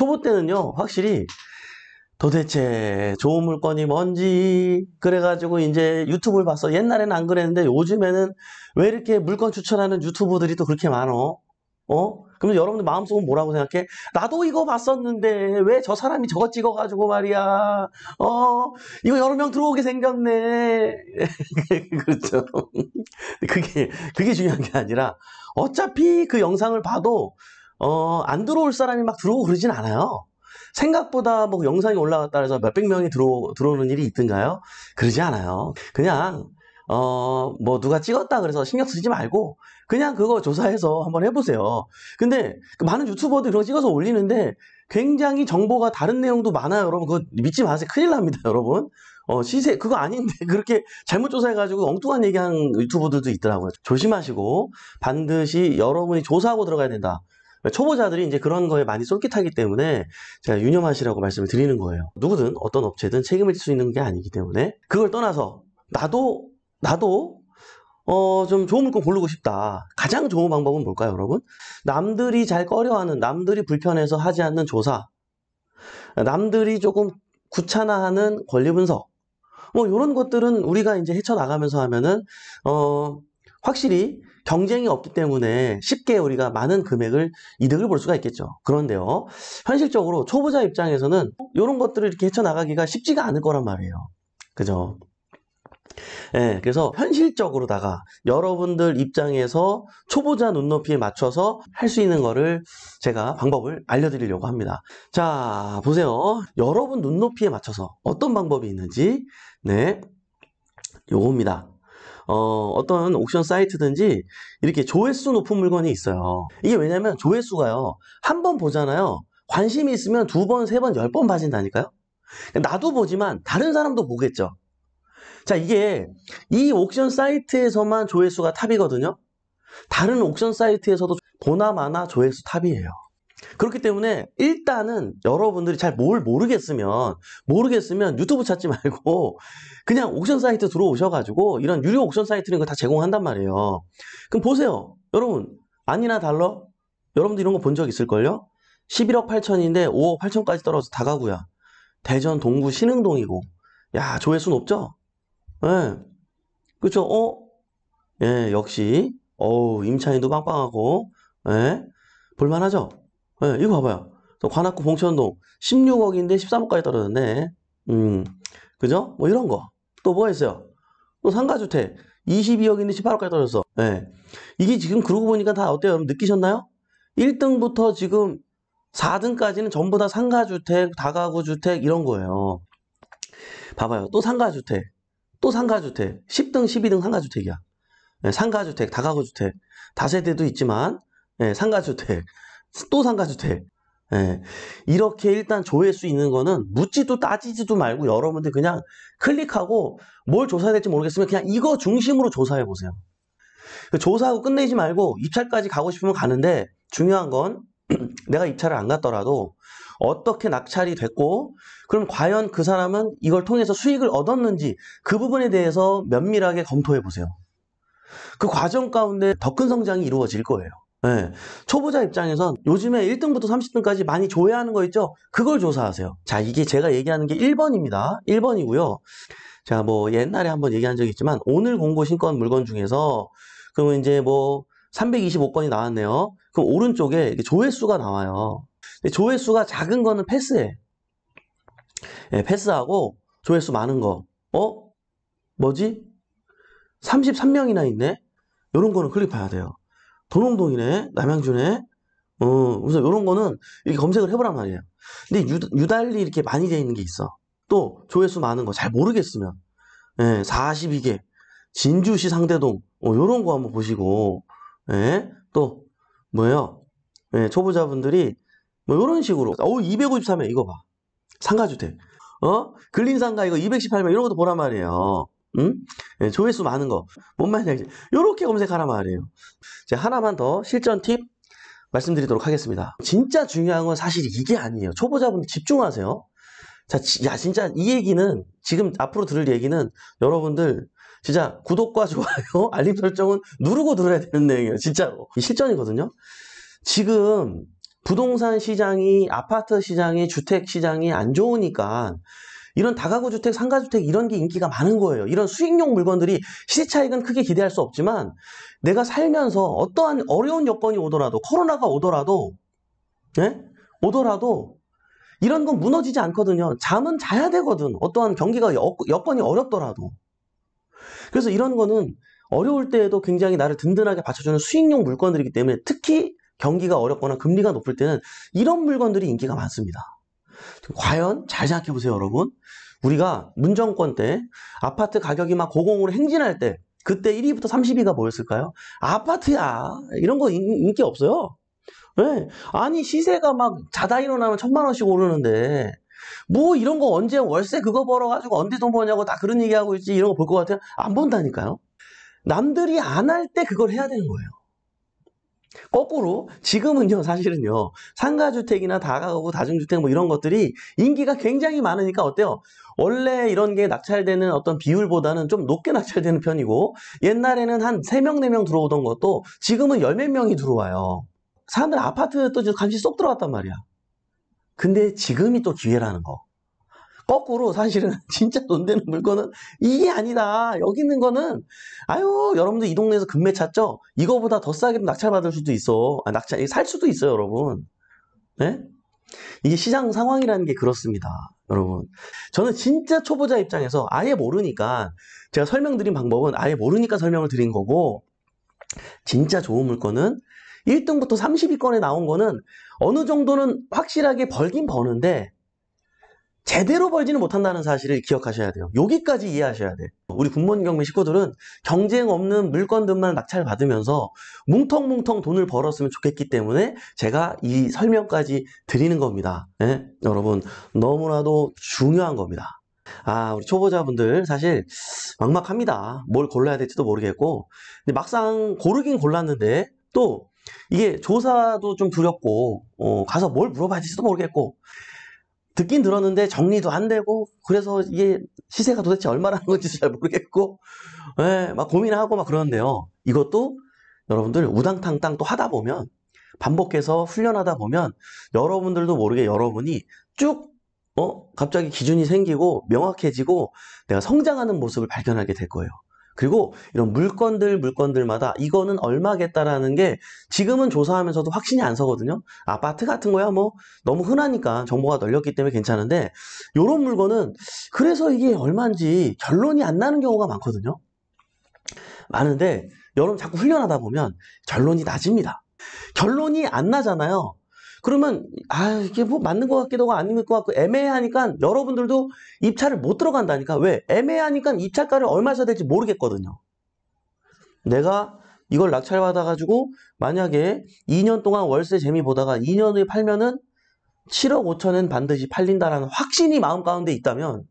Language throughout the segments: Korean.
초보 때는요, 확실히 도대체 좋은 물건이 뭔지 그래가지고 이제 유튜브를 봤어 옛날에는 안 그랬는데 요즘에는 왜 이렇게 물건 추천하는 유튜버들이 또 그렇게 많어 어? 그럼 여러분들 마음속은 뭐라고 생각해? 나도 이거 봤었는데 왜 저 사람이 저거 찍어가지고 말이야 어 이거 여러 명 들어오게 생겼네 그렇죠 그게 그게 중요한 게 아니라 어차피 그 영상을 봐도 어, 안 들어올 사람이 막 들어오고 그러진 않아요. 생각보다 뭐 영상이 올라왔다 해서 몇 백 명이 들어, 들어오는 일이 있던가요 그러지 않아요. 그냥, 어, 뭐 누가 찍었다 그래서 신경 쓰지 말고 그냥 그거 조사해서 한번 해보세요. 근데 그 많은 유튜버들 그런 거 찍어서 올리는데 굉장히 정보가 다른 내용도 많아요. 여러분 그거 믿지 마세요. 큰일 납니다. 여러분. 어, 시세 그거 아닌데 그렇게 잘못 조사해가지고 엉뚱한 얘기한 유튜버들도 있더라고요. 조심하시고 반드시 여러분이 조사하고 들어가야 된다. 그러니까 초보자들이 이제 그런 거에 많이 쏠깃하기 때문에 제가 유념하시라고 말씀을 드리는 거예요. 누구든 어떤 업체든 책임을 질 수 있는 게 아니기 때문에 그걸 떠나서 나도 나도 어, 좀 좋은 물건 고르고 싶다. 가장 좋은 방법은 뭘까요, 여러분? 남들이 잘 꺼려하는, 남들이 불편해서 하지 않는 조사, 남들이 조금 구차나하는 권리 분석, 뭐 이런 것들은 우리가 이제 헤쳐나가면서 하면은 어 확실히 경쟁이 없기 때문에 쉽게 우리가 많은 금액을 이득을 볼 수가 있겠죠. 그런데요. 현실적으로 초보자 입장에서는 이런 것들을 이렇게 헤쳐나가기가 쉽지가 않을 거란 말이에요. 그죠? 예, 그래서 현실적으로다가 여러분들 입장에서 초보자 눈높이에 맞춰서 할 수 있는 거를 제가 방법을 알려드리려고 합니다. 자, 보세요. 여러분 눈높이에 맞춰서 어떤 방법이 있는지, 네, 요겁니다. 어, 어떤 옥션 사이트든지 이렇게 조회수 높은 물건이 있어요. 이게 왜냐면 조회수가요. 한 번 보잖아요. 관심이 있으면 두 번, 세 번, 열 번 봐진다니까요. 나도 보지만 다른 사람도 보겠죠. 자, 이게 이 옥션 사이트에서만 조회수가 탑이거든요. 다른 옥션 사이트에서도 보나마나 조회수 탑이에요. 그렇기 때문에 일단은 여러분들이 잘 뭘 모르겠으면 모르겠으면 유튜브 찾지 말고 그냥 옥션 사이트 들어오셔가지고 이런 유료 옥션 사이트는 거다 제공한단 말이에요. 그럼 보세요. 여러분 아니나 달러 여러분도 이런 거 본 적 있을걸요? 11억 8천인데 5억 8천까지 떨어져 다가구야. 대전 동구 신흥동이고 야 조회수 높죠? 예. 네. 그렇죠? 그쵸? 어? 예, 역시 어우 임차인도 빵빵하고 예. 볼만하죠? 네, 이거 봐봐요. 관악구 봉천동 16억인데 13억까지 떨어졌네. 음, 그죠? 뭐 이런 거. 또뭐가있어요또 상가주택 22억인데 18억까지 떨어졌어. 네. 이게 지금 그러고 보니까 다 어때요? 여러분 느끼셨나요? 1등부터 지금 4등까지는 전부 다 상가주택, 다가구주택 이런 거예요. 봐봐요. 또 상가주택, 또 상가주택, 10등, 12등 상가주택이야. 네, 상가주택, 다가구주택, 다세대도 있지만 네, 상가주택, 또상가주택 예, 이렇게 일단 조회수 할 있는 거는 묻지도 따지지도 말고 여러분들 그냥 클릭하고 뭘 조사해야 될지 모르겠으면 그냥 이거 중심으로 조사해 보세요. 그 조사하고 끝내지 말고 입찰까지 가고 싶으면 가는데 중요한 건 내가 입찰을 안 갔더라도 어떻게 낙찰이 됐고 그럼 과연 그 사람은 이걸 통해서 수익을 얻었는지 그 부분에 대해서 면밀하게 검토해 보세요. 그 과정 가운데 더 큰 성장이 이루어질 거예요. 네. 초보자 입장에선 요즘에 1등부터 30등까지 많이 조회하는 거 있죠? 그걸 조사하세요. 자, 이게 제가 얘기하는 게 1번입니다. 1번이고요. 제가 뭐 옛날에 한번 얘기한 적이 있지만 오늘 공고 신권 물건 중에서 그러면 이제 뭐 325건이 나왔네요. 그럼 오른쪽에 조회수가 나와요. 조회수가 작은 거는 패스해. 네, 예, 패스하고 조회수 많은 거. 어? 뭐지? 33명이나 있네? 이런 거는 클릭봐야 돼요. 도농동이네, 남양주네. 어, 우선 요런 거는 이렇게 검색을 해보란 말이에요. 근데 유, 달리 이렇게 많이 되어 있는 게 있어. 또 조회수 많은 거 잘 모르겠으면 예, 42개 진주시 상대동 어, 요런 거 한번 보시고 예, 또 뭐예요? 예, 초보자분들이 뭐 요런 식으로 어 253회 이거 봐 상가주택 어? 근린상가 이거 218명 이런 것도 보란 말이에요. 음? 네, 조회수 많은 거. 뭔 말인지 알지? 요렇게 검색하라 말이에요. 제 하나만 더 실전 팁 말씀드리도록 하겠습니다. 진짜 중요한 건 사실 이게 아니에요. 초보자분들 집중하세요. 자, 야, 진짜 이 얘기는 지금 앞으로 들을 얘기는 여러분들 진짜 구독과 좋아요, 알림 설정은 누르고 들어야 되는 내용이에요. 진짜로. 실전이거든요. 지금 부동산 시장이, 아파트 시장이, 주택 시장이 안 좋으니까 이런 다가구 주택, 상가주택 이런 게 인기가 많은 거예요. 이런 수익용 물건들이 시차익은 세 크게 기대할 수 없지만 내가 살면서 어떠한 어려운 여건이 오더라도 코로나가 오더라도 예? 오더라도 이런 건 무너지지 않거든요. 잠은 자야 되거든. 어떠한 경기가 여, 여건이 어렵더라도. 그래서 이런 거는 어려울 때에도 굉장히 나를 든든하게 받쳐주는 수익용 물건들이기 때문에 특히 경기가 어렵거나 금리가 높을 때는 이런 물건들이 인기가 많습니다. 과연 잘 생각해 보세요, 여러분. 우리가 문정권 때 아파트 가격이 막 고공으로 행진할 때 그때 1위부터 30위가 뭐였을까요? 아파트야. 이런 거 인, 기 없어요. 왜? 예. 아니 시세가 막 자다 일어나면 천만 원씩 오르는데 뭐 이런 거 언제 월세 그거 벌어가지고 언제 돈 버냐고 다 그런 얘기하고 있지 이런 거 볼 것 같아요? 안 본다니까요. 남들이 안 할 때 그걸 해야 되는 거예요. 거꾸로 지금은요 사실은요 상가주택이나 다가구 다중주택 뭐 이런 것들이 인기가 굉장히 많으니까 어때요 원래 이런 게 낙찰되는 어떤 비율보다는 좀 높게 낙찰되는 편이고 옛날에는 한 3명 4명 들어오던 것도 지금은 열몇 명이 들어와요 사람들 아파트 또 감시 쏙들어왔단 말이야 근데 지금이 또 기회라는 거 거꾸로 사실은 진짜 돈 되는 물건은 이게 아니다. 여기 있는 거는 아유 여러분들 이 동네에서 금매 찾죠? 이거보다 더 싸게 낙찰받을 수도 있어. 아, 낙찰 살 수도 있어요 여러분. 네? 이게 시장 상황이라는 게 그렇습니다. 여러분 저는 진짜 초보자 입장에서 아예 모르니까 제가 설명드린 방법은 아예 모르니까 설명을 드린 거고 진짜 좋은 물건은 1등부터 30위권에 나온 거는 어느 정도는 확실하게 벌긴 버는데 제대로 벌지는 못한다는 사실을 기억하셔야 돼요. 여기까지 이해하셔야 돼. 우리 군무원 경매 식구들은 경쟁 없는 물건들만 낙찰 받으면서 뭉텅뭉텅 돈을 벌었으면 좋겠기 때문에 제가 이 설명까지 드리는 겁니다. 네? 여러분 너무나도 중요한 겁니다. 아 우리 초보자분들 사실 막막합니다. 뭘 골라야 될지도 모르겠고 근데 막상 고르긴 골랐는데 또 이게 조사도 좀 두렵고 어, 가서 뭘 물어봐야 될지도 모르겠고 듣긴 들었는데 정리도 안 되고 그래서 이게 시세가 도대체 얼마라는 건지 잘 모르겠고 예, 막 고민하고 막 그러는데요. 이것도 여러분들 우당탕탕 또 하다 보면 반복해서 훈련하다 보면 여러분들도 모르게 여러분이 쭉 어? 갑자기 기준이 생기고 명확해지고 내가 성장하는 모습을 발견하게 될 거예요. 그리고 이런 물건들 물건들마다 이거는 얼마겠다라는 게 지금은 조사하면서도 확신이 안 서거든요. 아파트 같은 거야 뭐 너무 흔하니까 정보가 널렸기 때문에 괜찮은데 이런 물건은 그래서 이게 얼마인지 결론이 안 나는 경우가 많거든요. 많은데 여러분 자꾸 훈련하다 보면 결론이 낮습니다. 결론이 안 나잖아요. 그러면 아 이게 뭐 맞는 것 같기도 하고 아닌 것 같고 애매하니까 여러분들도 입찰을 못 들어간다니까 왜? 애매하니까 입찰가를 얼마 써야 될지 모르겠거든요. 내가 이걸 낙찰 받아가지고 만약에 2년 동안 월세 재미 보다가 2년 후에 팔면은 7억 5천은 반드시 팔린다라는 확신이 마음 가운데 있다면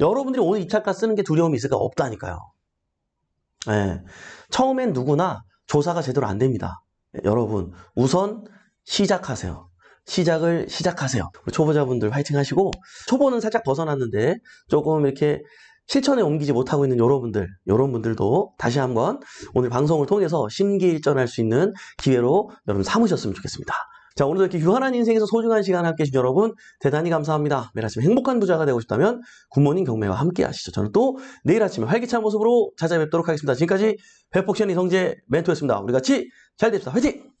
여러분들이 오늘 입찰가 쓰는 게 두려움이 있을까? 없다니까요. 예. 처음엔 누구나 조사가 제대로 안 됩니다. 여러분 우선 시작하세요. 시작을 시작하세요. 초보자분들 화이팅 하시고 초보는 살짝 벗어났는데 조금 이렇게 실천에 옮기지 못하고 있는 여러분들, 여러분들도 다시 한번 오늘 방송을 통해서 심기일전할 수 있는 기회로 여러분 삼으셨으면 좋겠습니다. 자, 오늘도 이렇게 유한한 인생에서 소중한 시간 함께 해주신 여러분 대단히 감사합니다. 매일 아침 행복한 부자가 되고 싶다면 굿모닝 경매와 함께 하시죠. 저는 또 내일 아침에 활기찬 모습으로 찾아뵙도록 하겠습니다. 지금까지 배폭션 이성재 멘토였습니다. 우리 같이 잘 됩시다. 화이팅!